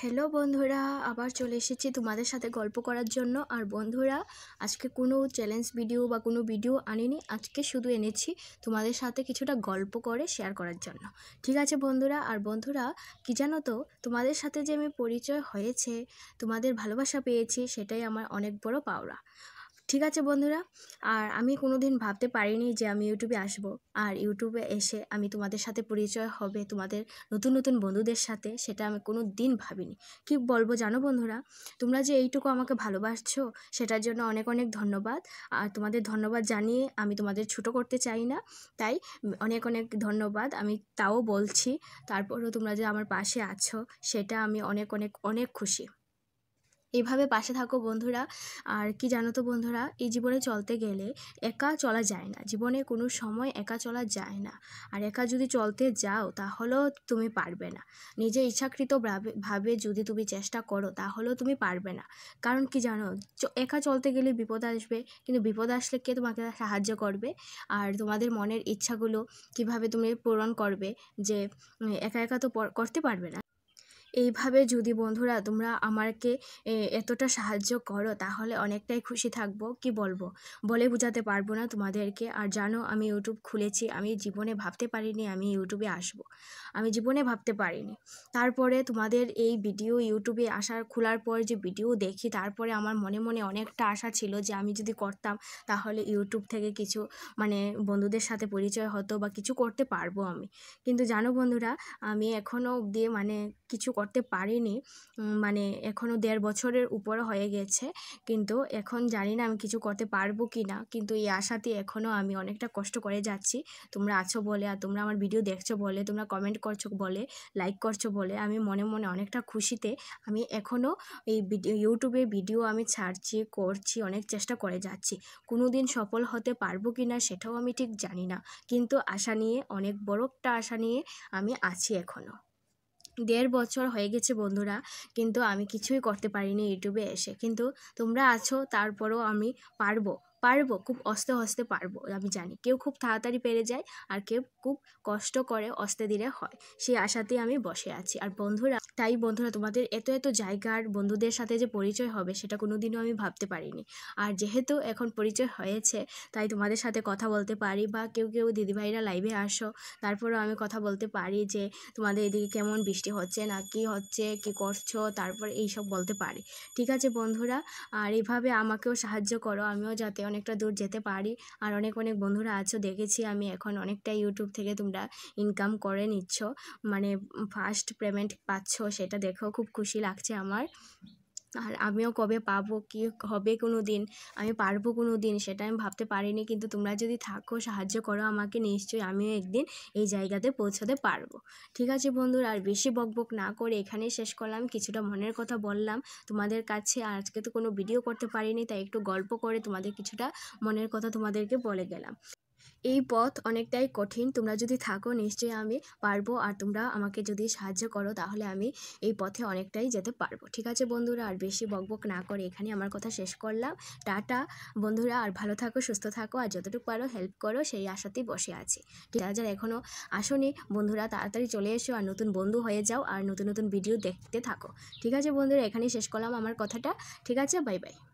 Hello বন্ধুরা আবার চলে এসেছি তোমাদের সাথে গল্প করার জন্য আর বন্ধুরা আজকে কোনো চ্যালেঞ্জ ভিডিও বা কোনো ভিডিও আনিনি আজকে শুধু এনেছি তোমাদের সাথে কিছুটা গল্প করে শেয়ার করার জন্য ঠিক আছে বন্ধুরা আর বন্ধুরা কি জানো তো তোমাদের সাথে যে আমি পরিচয় হয়েছে তোমাদের ভালোবাসা পেয়েছি সেটাই আমার অনেক বড় পাওয়া ঠিক আছে বন্ধুরা আর আমি কোনো দিন ভাবতে পারিনি যে আমি ইউটিউবে আসব আর ইউটিউবে এসে আমি তোমাদের সাথে পরিচয় হবে তোমাদের নতুন নতুন বন্ধুদের সাথে সেটা আমি কোনো দিন ভাবিনি কি বলবো জানো বন্ধুরা তোমরা যে এইটুকু আমাকে ভালোবাসছো সেটার জন্য অনেক অনেক ধন্যবাদ আর তোমাদের ধন্যবাদ জানিয়ে আমি তোমাদের ছোট করতে চাই না তাই অনেক অনেক ধন্যবাদ আমি তাও বলছি তারপরেও তোমরা যে আমার পাশে আছো সেটা আমি অনেক অনেক অনেক খুশি এভাবে পাশে থাকো বন্ধুরা আর কি জানো তো বন্ধুরা এই জীবনে চলতে গেলে একা চলা যায় না জীবনে কোনো সময় একা চলা যায় না আর একা যদি চলতে যাও তাহলেও তুমি পারবে না নিজে ইচ্ছাকৃত ভাবে যদি তুমি চেষ্টা করো তাহলেও তুমি পারবে না কারণ কি জানো একা চলতে গেলে বিপদ আসবে কিন্তু বিপদ আসলে কে তোমাকে সাহায্য করবে আর তোমাদের মনের ইচ্ছাগুলো কিভাবে তুমি পূরণ করবে যে একা একা তো করতে পারবে না এইভাবে যদি বন্ধুরা তোমরা আমাকে এতটা সাহায্য করো তাহলে অনেকটাই খুশি থাকবো কি বলবো বলে বোঝাতে পারবো না তোমাদেরকে আর জানো আমি ইউটিউব খুলেছি আমি জীবনে ভাবতে পারিনি আমি ইউটিউবে আসব। আমি জীবনে ভাবতে পারিনি তারপরে তোমাদের এই ভিডিও ইউটিউবে আসার খোলার পর যে ভিডিও দেখি তারপরে আমার মনে মনে অনেকটা আশা ছিল যে আমি যদি করতাম তাহলে ইউটিউব থেকে কিছু মানে বন্ধুদের সাথে পরিচয় হতো বা কিছু করতে পারবো আমি কিন্তু জানো বন্ধুরা আমি এখনও অবধি মানে কিছু করতে পারিনি মানে এখনও দেড় বছরের উপর হয়ে গেছে কিন্তু এখন জানি না আমি কিছু করতে পারবো কি না কিন্তু এই আশাতে এখনও আমি অনেকটা কষ্ট করে যাচ্ছি তোমরা আছো বলে আর তোমরা আমার ভিডিও দেখছো বলে তোমরা কমেন্ট করছো বলে লাইক করছো বলে আমি মনে মনে অনেকটা খুশিতে আমি এখনও এই ইউটিউবে ভিডিও আমি ছাড়ছি করছি অনেক চেষ্টা করে যাচ্ছি কোনো দিন সফল হতে পারবো কি না সেটাও আমি ঠিক জানি না কিন্তু আশা নিয়ে অনেক বড় একটা আশা নিয়ে আমি আছি এখনও দেড় বছর হয়ে গেছে বন্ধুরা কিন্তু আমি কিছুই করতে পারিনি ইউটিউবে এসে কিন্তু তোমরা আছো তারপরেও আমি পারবো পারবো খুব অস্তে অস্তে পারবো আমি জানি কেউ খুব তাড়াতাড়ি পেরে যায় আর কেউ খুব কষ্ট করে অস্তে ধীরে হয় সেই আশাতেই আমি বসে আছি আর বন্ধুরা তাই বন্ধুরা তোমাদের এত এত জায়গার বন্ধুদের সাথে যে পরিচয় হবে সেটা কোনো দিনও আমি ভাবতে পারিনি আর যেহেতু এখন পরিচয় হয়েছে তাই তোমাদের সাথে কথা বলতে পারি বা কেউ কেউ দিদিভাইরা লাইভে আসো তারপরেও আমি কথা বলতে পারি যে তোমাদের এদিকে কেমন বৃষ্টি হচ্ছে না কি হচ্ছে কি করছো তারপর এইসব বলতে পারি ঠিক আছে বন্ধুরা আর এভাবে আমাকেও সাহায্য করো আমিও যাতে অনেকটা দূর যেতে পারি আর অনেক অনেক বন্ধুরা আছো দেখেছি আমি এখন অনেকটা ইউটিউব থেকে তোমরা ইনকাম করে নিচ্ছ মানে ফার্স্ট পেমেন্ট পাচ্ছ সেটা দেখেও খুব খুশি লাগছে আমার আর আমিও কবে পাবো কী হবে কোনো দিন আমি পারবো কোনো দিন সেটা আমি ভাবতে পারিনি কিন্তু তোমরা যদি থাকো সাহায্য করো আমাকে নিশ্চয়ই আমিও একদিন এই জায়গাতে পৌঁছাতে পারবো ঠিক আছে বন্ধুরা আর বেশি বকবক না করে এখানেই শেষ করলাম কিছুটা মনের কথা বললাম তোমাদের কাছে আজকে তো কোনো ভিডিও করতে পারিনি তাই একটু গল্প করে তোমাদের কিছুটা মনের কথা তোমাদেরকে বলে গেলাম এই পথ অনেকটাই কঠিন তোমরা যদি থাকো নিশ্চয়ই আমি পারবো আর তোমরা আমাকে যদি সাহায্য করো তাহলে আমি এই পথে অনেকটাই যেতে পারবো ঠিক আছে বন্ধুরা আর বেশি বকবক না করে এখানে আমার কথা শেষ করলাম টাটা বন্ধুরা আর ভালো থাকো সুস্থ থাকো আর যতটুকু পারো হেল্প করো সেই আশাতেই বসে আছি ঠিক যারা এখনও আসনি বন্ধুরা তাড়াতাড়ি চলে এসো আর নতুন বন্ধু হয়ে যাও আর নতুন নতুন ভিডিও দেখতে থাকো ঠিক আছে বন্ধুরা এখানেই শেষ করলাম আমার কথাটা ঠিক আছে বাই বাই